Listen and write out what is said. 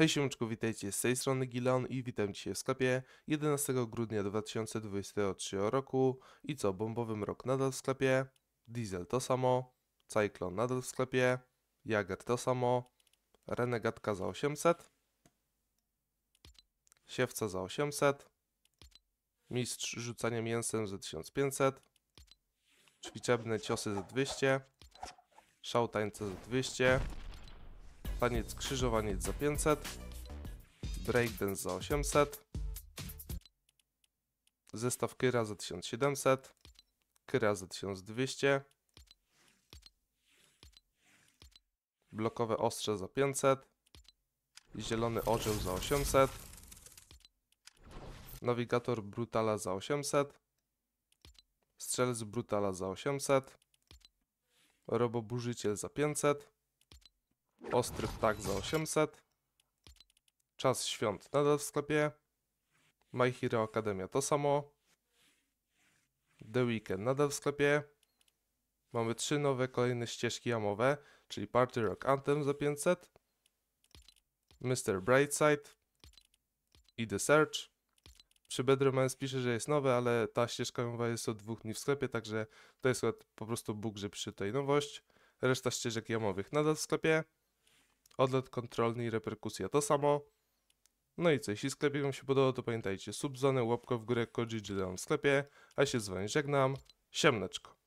Hej siemeczko, witajcie z tej strony Gilon i witam dzisiaj w sklepie 11 grudnia 2023 roku i co, bombowym rok nadal w sklepie, Diesel to samo, Cyclone nadal w sklepie, Jager to samo, Renegatka za 800, Siewca za 800, Mistrz rzucania mięsem za 1500, Ćwiczebne ciosy za 200, Szałtańce za 200, taniec krzyżowaniec za 500, breakdance za 800, zestaw kyra za 1700, kyra za 1200, blokowe ostrze za 500, zielony orzeł za 800, nawigator brutala za 800, strzelc brutala za 800, roboburzyciel za 500, Ostry ptak za 800. Czas świąt nadal w sklepie. My Hero Academia to samo. The Weekend nadal w sklepie. Mamy trzy nowe kolejne ścieżki jamowe, czyli Party Rock Anthem za 500, Mr. Brightside i The Search. Przy Bedromance pisze, że jest nowe, ale ta ścieżka jamowa jest od dwóch dni w sklepie, także to jest po prostu bóg, że przy tej nowość. Reszta ścieżek jamowych nadal w sklepie odlot kontrolny i reperkusja. To samo. No i co, jeśli sklepik Wam się podobał, to pamiętajcie, subzony, łapkę w górę, kodzi w sklepie, a się z Wami żegnam, siemneczko.